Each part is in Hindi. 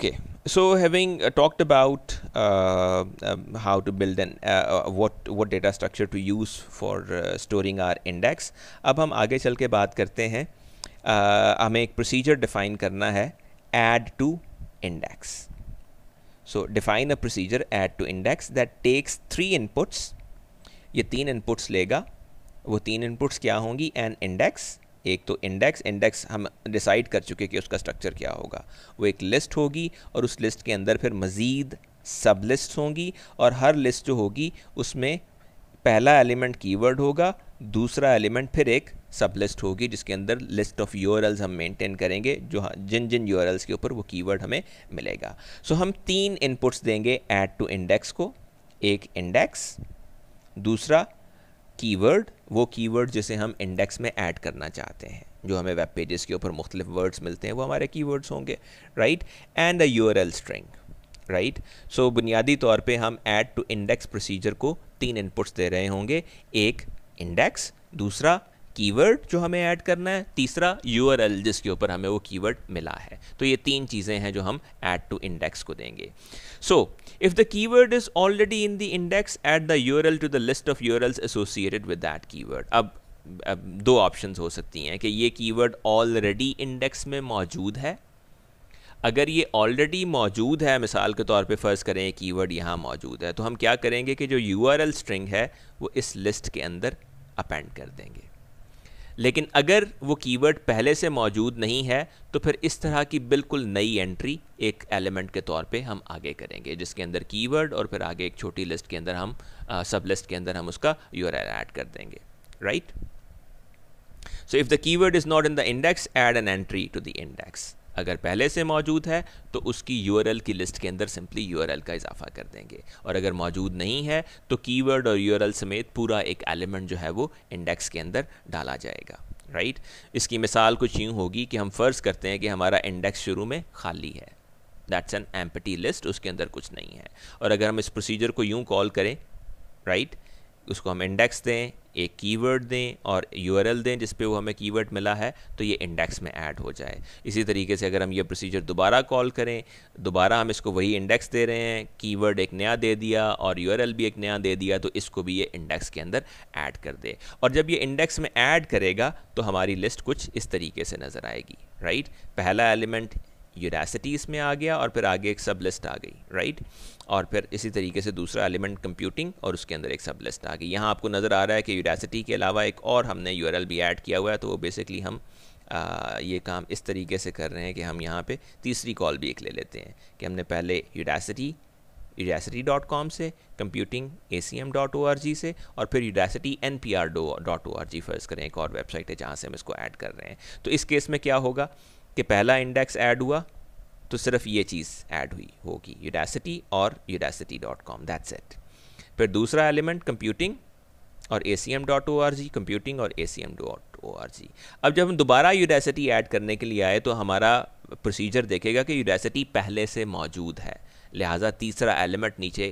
Okay, so having uh, talked about uh, um, how to build an uh, what what data structure to use for uh, storing our index, ab hum aage chal ke baat karte hain uh, hame ek procedure define karna hai add to index. So define a procedure add to index that takes three inputs. ye teen inputs lega wo teen inputs kya hongi an index एक तो इंडेक्स इंडेक्स हम डिसाइड कर चुके कि उसका स्ट्रक्चर क्या होगा वो एक लिस्ट होगी और उस लिस्ट के अंदर फिर मज़ीद सब लिस्ट होंगी और हर लिस्ट जो होगी उसमें पहला एलिमेंट कीवर्ड होगा दूसरा एलिमेंट फिर एक सब लिस्ट होगी जिसके अंदर लिस्ट ऑफ यूरल्स हम मेंटेन करेंगे जो हाँ, जिन जिन यू के ऊपर वो कीवर्ड हमें मिलेगा सो so, हम तीन इनपुट्स देंगे ऐड टू इंडेक्स को एक इंडेक्स दूसरा कीवर्ड वो कीवर्ड जिसे हम इंडेक्स में ऐड करना चाहते हैं जो हमें वेब पेजेस के ऊपर मुख्तलिफ वर्ड्स मिलते हैं वो हमारे कीवर्ड्स होंगे right and uh URL string right so बुनियादी तौर पे हम ऐड टू इंडेक्स प्रोसीजर को तीन इनपुट्स दे रहे होंगे एक इंडेक्स दूसरा कीवर्ड जो हमें ऐड करना है तीसरा यू जिसके ऊपर हमें वो कीवर्ड मिला है तो ये तीन चीज़ें हैं जो हम ऐड टू इंडेक्स को देंगे so if the keyword is already in the index at the you to the list of you associated with that keyword अब दो ऑप्शंस हो सकती हैं कि ये कीवर्ड ऑलरेडी इंडेक्स में मौजूद है अगर ये ऑलरेडी मौजूद है मिसाल के तौर पे फ़र्ज़ करें कीवर्ड यहाँ मौजूद है तो हम क्या करेंगे कि जो यू स्ट्रिंग है वो इस लिस्ट के अंदर अपेंड कर देंगे लेकिन अगर वो कीवर्ड पहले से मौजूद नहीं है तो फिर इस तरह की बिल्कुल नई एंट्री एक एलिमेंट के तौर पे हम आगे करेंगे जिसके अंदर कीवर्ड और फिर आगे एक छोटी लिस्ट के अंदर हम आ, सब लिस्ट के अंदर हम उसका यूर ऐड कर देंगे right so if the keyword is not in the index add an entry to the index अगर पहले से मौजूद है तो उसकी यूआरएल की लिस्ट के अंदर सिंपली यूआरएल का इजाफा कर देंगे और अगर मौजूद नहीं है तो कीवर्ड और यूआरएल समेत पूरा एक एलिमेंट जो है वो इंडेक्स के अंदर डाला जाएगा राइट इसकी मिसाल कुछ यूँ होगी कि हम फ़र्ज़ करते हैं कि हमारा इंडेक्स शुरू में खाली है दैट्स एन एम्पटी लिस्ट उसके अंदर कुछ नहीं है और अगर हम इस प्रोसीजर को यूँ कॉल करें राइट right? उसको हम इंडेक्स दें एक कीवर्ड दें और यूआरएल दें जिस पे वो हमें कीवर्ड मिला है तो ये इंडेक्स में ऐड हो जाए इसी तरीके से अगर हम ये प्रोसीजर दोबारा कॉल करें दोबारा हम इसको वही इंडेक्स दे रहे हैं कीवर्ड एक नया दे दिया और यूआरएल भी एक नया दे दिया तो इसको भी ये इंडेक्स के अंदर ऐड कर दे और जब ये इंडेक्स में ऐड करेगा तो हमारी लिस्ट कुछ इस तरीके से नज़र आएगी राइट पहला एलिमेंट यूनासिटीज़ इसमें आ गया और फिर आगे एक सब लिस्ट आ गई राइट और फिर इसी तरीके से दूसरा एलिमेंट कंप्यूटिंग और उसके अंदर एक सब लिस्ट आ गई यहाँ आपको नज़र आ रहा है कि यूनासिटी के अलावा एक और हमने यू भी ऐड किया हुआ है तो वो बेसिकली हम आ, ये काम इस तरीके से कर रहे हैं कि हम यहाँ पे तीसरी कॉल भी एक ले लेते हैं कि हमने पहले यूडासिटी यूडासिटी डॉट कॉम से computing A C M dot O R G से और फिर यूडासिटी एन पी आर डो डॉट ओ आर जी फर्ज करें एक और वेबसाइट है जहाँ से हम इसको ऐड कर रहे हैं तो इस केस में क्या होगा कि पहला इंडेक्स ऐड हुआ तो सिर्फ ये चीज़ ऐड हुई होगी यूडासिटी और Udacity dot com that's it फिर दूसरा एलिमेंट कंप्यूटिंग और A C M dot O R G computing और A C M dot O R G अब जब हम दोबारा यूडासिटी ऐड करने के लिए आए तो हमारा प्रोसीजर देखेगा कि यूडासिटी पहले से मौजूद है लिहाजा तीसरा एलिमेंट नीचे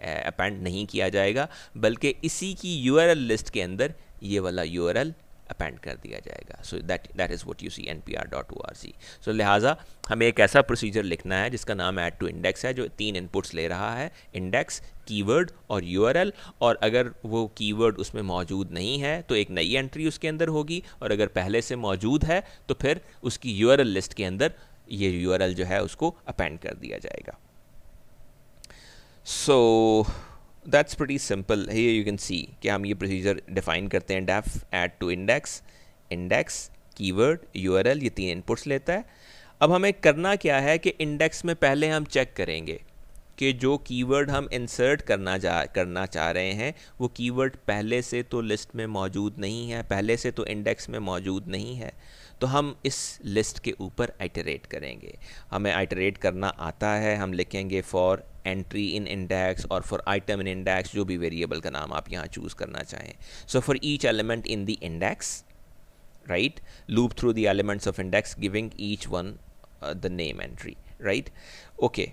अपेंड नहीं किया जाएगा बल्कि इसी की यू लिस्ट के अंदर ये वाला यू अपेंड कर दिया जाएगा so that that is what you see N P R dot O R C so लिहाजा हमें एक ऐसा प्रोसीजर लिखना है जिसका नाम ऐड टू इंडेक्स है जो तीन इनपुट्स ले रहा है इंडेक्स कीवर्ड और यू आर एल और अगर वो कीवर्ड उसमें मौजूद नहीं है तो एक नई एंट्री उसके अंदर होगी और अगर पहले से मौजूद है तो फिर उसकी यू आर एल लिस्ट के अंदर ये यू आर एल जो है उसको अपेंड कर दिया जाएगा so so, that's pretty simple ये यू कैन सी कि हम ये प्रोसीजर डिफाइन करते हैं def add to index index keyword URL ये तीन इनपुट्स लेता है अब हमें करना क्या है कि इंडेक्स में पहले हम चेक करेंगे कि जो कीवर्ड हम इंसर्ट करना जा करना चाह रहे हैं वो कीवर्ड पहले से तो लिस्ट में मौजूद नहीं है पहले से तो इंडेक्स में मौजूद नहीं है तो हम इस लिस्ट के ऊपर आइटरेट करेंगे हमें आइटरेट करना आता है हम लिखेंगे फॉर एंट्री इन इंडेक्स और फॉर आइटम इन इंडेक्स जो भी वेरिएबल का नाम आप यहाँ चूज़ करना चाहें so for each element in the index right loop through the elements of index giving each one the name entry right okay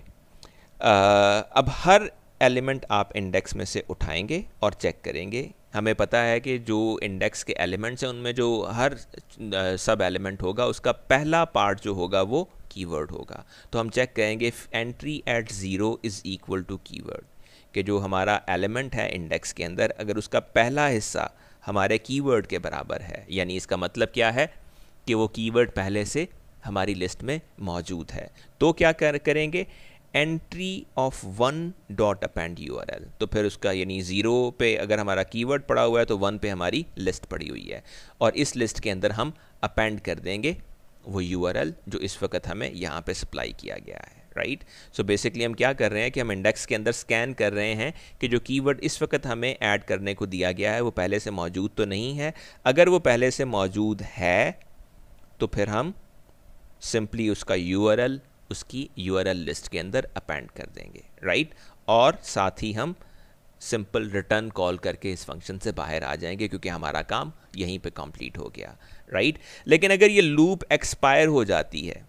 अब हर एलिमेंट आप इंडेक्स में से उठाएंगे और चेक करेंगे हमें पता है कि जो इंडेक्स के एलिमेंट्स हैं उनमें जो हर सब uh, एलिमेंट होगा उसका पहला पार्ट जो होगा वो कीवर्ड होगा तो हम चेक करेंगे entry at zero is equal to keyword कि जो हमारा एलिमेंट है इंडेक्स के अंदर अगर उसका पहला हिस्सा हमारे कीवर्ड के बराबर है यानी इसका मतलब क्या है कि वो कीवर्ड पहले से हमारी लिस्ट में मौजूद है तो क्या कर करेंगे entry of one dot append U R L तो फिर उसका यानी ज़ीरो पे अगर हमारा कीवर्ड पड़ा हुआ है तो वन पे हमारी लिस्ट पड़ी हुई है और इस लिस्ट के अंदर हम अपेंड कर देंगे वो यू जो इस वक्त हमें यहाँ पे सप्लाई किया गया है राइट सो बेसिकली हम क्या कर रहे हैं कि हम इंडेक्स के अंदर स्कैन कर रहे हैं कि जो कीवर्ड इस वक्त हमें ऐड करने को दिया गया है वो पहले से मौजूद तो नहीं है अगर वो पहले से मौजूद है तो फिर हम सिंपली उसका यू उसकी यू लिस्ट के अंदर अपेंड कर देंगे राइट और साथ ही हम सिंपल रिटर्न कॉल करके इस फंक्शन से बाहर आ जाएंगे क्योंकि हमारा काम यहीं पे कंप्लीट हो गया राइट लेकिन अगर ये लूप एक्सपायर हो जाती है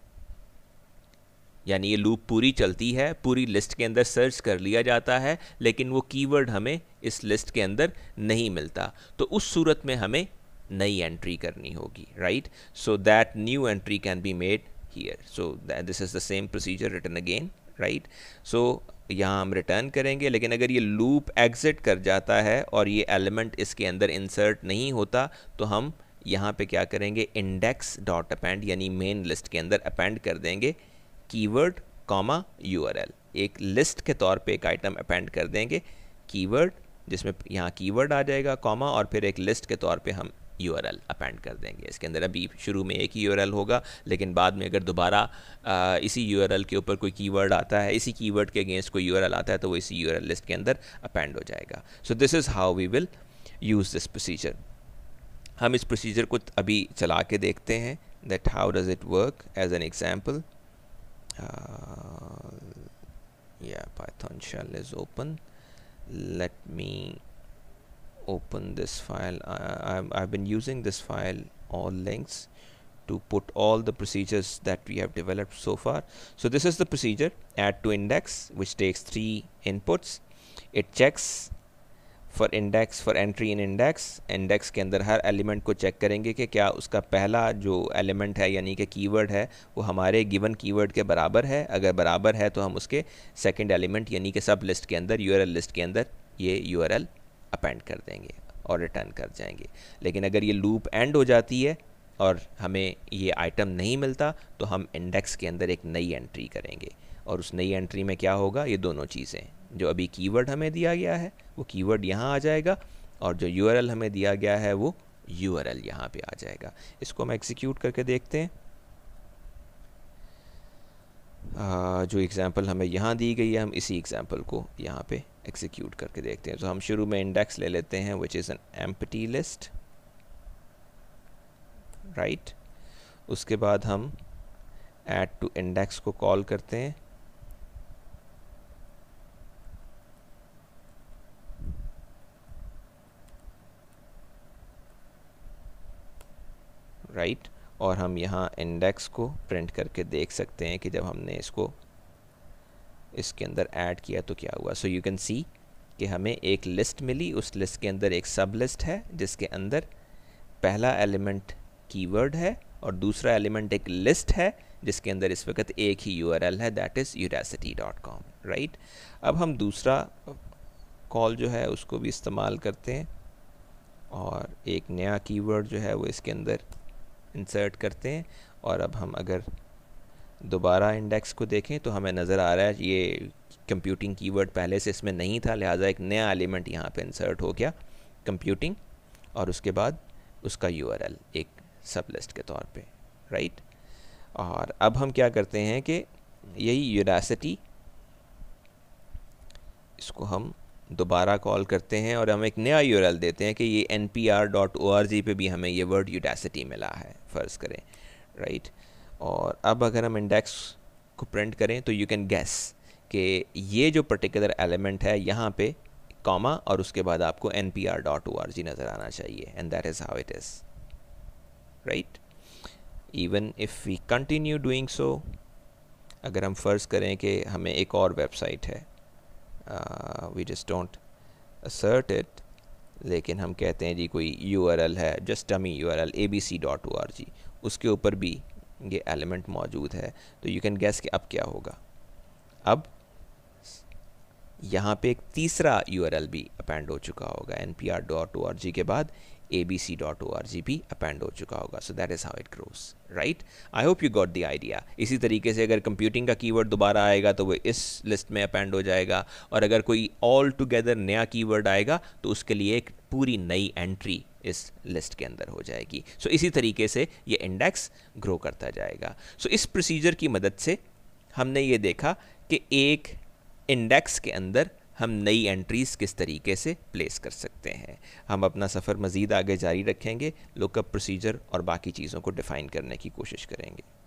यानी ये लूप पूरी चलती है पूरी लिस्ट के अंदर सर्च कर लिया जाता है लेकिन वो कीवर्ड हमें इस लिस्ट के अंदर नहीं मिलता तो उस सूरत में हमें नई एंट्री करनी होगी right so that new entry can be made here so this is the same procedure return again right so यहाँ हम रिटर्न करेंगे लेकिन अगर ये लूप एग्ज़िट कर जाता है और ये एलिमेंट इसके अंदर इंसर्ट नहीं होता तो हम यहाँ पे क्या करेंगे इंडेक्स डॉट अपेंड यानी मेन लिस्ट के अंदर अपेंड कर देंगे कीवर्ड कॉमा यूआरएल एक लिस्ट के तौर पे एक आइटम अपेंड कर देंगे कीवर्ड जिसमें यहाँ कीवर्ड आ जाएगा कॉमा और फिर एक लिस्ट के तौर पे हम यू आर एल अपेंड कर देंगे इसके अंदर अभी शुरू में एक ही यू आर एल होगा लेकिन बाद में अगर दोबारा इसी यू आर एल के ऊपर कोई कीवर्ड आता है इसी कीवर्ड के अगेंस्ट कोई यू आर एल आता है तो वो इसी यू आर एल लिस्ट के अंदर अपेंड हो जाएगा so this is how we will use this procedure हम इस प्रोसीजर को अभी चला के देखते हैं that how does it work as an example yeah python shell is open let me open this file I, have been using this file all links to put all the procedures that we have developed so far so this is the procedure add to index which takes three inputs it checks for index for entry in index index के अंदर हर एलिमेंट को चेक करेंगे कि क्या उसका पहला जो एलिमेंट है यानी कि कीवर्ड है वो हमारे गिवन कीवर्ड के बराबर है अगर बराबर है तो हम उसके सेकंड एलिमेंट यानी कि सब लिस्ट के अंदर यू लिस्ट के अंदर ये यू अपेंड कर देंगे और रिटर्न कर जाएंगे लेकिन अगर ये लूप एंड हो जाती है और हमें ये आइटम नहीं मिलता तो हम इंडेक्स के अंदर एक नई एंट्री करेंगे और उस नई एंट्री में क्या होगा ये दोनों चीज़ें जो अभी कीवर्ड हमें दिया गया है वो कीवर्ड यहाँ आ जाएगा और जो यू हमें दिया गया है वो यू आर यहाँ पर आ जाएगा इसको हम एग्जीक्यूट करके देखते हैं आ, जो एग्ज़ाम्पल हमें यहाँ दी गई है हम इसी एग्ज़ाम्पल को यहाँ पे एग्जीक्यूट करके देखते हैं तो हम शुरू में इंडेक्स ले लेते हैं which is an empty list right उसके बाद हम ऐड टू इंडेक्स को कॉल करते हैं राइट और हम यहाँ इंडेक्स को प्रिंट करके देख सकते हैं कि जब हमने इसको इसके अंदर ऐड किया तो क्या हुआ सो यू कैन सी कि हमें एक लिस्ट मिली उस लिस्ट के अंदर एक सब लिस्ट है जिसके अंदर पहला एलिमेंट कीवर्ड है और दूसरा एलिमेंट एक लिस्ट है जिसके अंदर इस वक्त एक ही यू है that is Udacity dot com right अब हम दूसरा कॉल जो है उसको भी इस्तेमाल करते हैं और एक नया कीवर्ड जो है वो इसके अंदर इंसर्ट करते हैं और अब हम अगर दोबारा इंडेक्स को देखें तो हमें नज़र आ रहा है ये कंप्यूटिंग कीवर्ड पहले से इसमें नहीं था लिहाजा एक नया एलिमेंट यहाँ पे इंसर्ट हो गया कंप्यूटिंग और उसके बाद उसका यूआरएल एक सब लिस्ट के तौर पे राइट और अब हम क्या करते हैं कि यही यूरासिटी इसको हम दोबारा कॉल करते हैं और हम एक नया यूआरएल देते हैं कि ये N P R dot O R G पर भी हमें ये वर्ड यूडासिटी मिला है फ़र्ज़ करें राइट और अब अगर हम इंडेक्स को प्रिंट करें तो यू कैन गैस कि ये जो पर्टिकुलर एलिमेंट है यहाँ पे कॉमा और उसके बाद आपको N P R dot O R G नज़र आना चाहिए and that is how it is right even if we continue doing so अगर हम फ़र्ज़ करें कि हमें एक और वेबसाइट है we just don't assert it लेकिन हम कहते हैं जी कोई यू है जस्ट अमी U R L A B C dot O R G उसके ऊपर भी ये एलिमेंट मौजूद है तो यू कैन गैस कि अब क्या होगा अब यहाँ पे एक तीसरा यू भी अपेंड हो चुका होगा N P R dot O R G के बाद abc.org भी अपेंड हो चुका होगा so that is how it grows right I hope you got the idea इसी तरीके से अगर कंप्यूटिंग का कीवर्ड दोबारा आएगा तो वो इस लिस्ट में अपेंड हो जाएगा और अगर कोई ऑल टुगेदर नया कीवर्ड आएगा तो उसके लिए एक पूरी नई एंट्री इस लिस्ट के अंदर हो जाएगी सो so, इसी तरीके से ये इंडेक्स ग्रो करता जाएगा सो so, इस प्रोसीजर की मदद से हमने ये देखा कि एक इंडेक्स के अंदर हम नई एंट्रीज़ किस तरीके से प्लेस कर सकते हैं हम अपना सफ़र मज़ीद आगे जारी रखेंगे लुकअप प्रोसीजर और बाकी चीज़ों को डिफ़ाइन करने की कोशिश करेंगे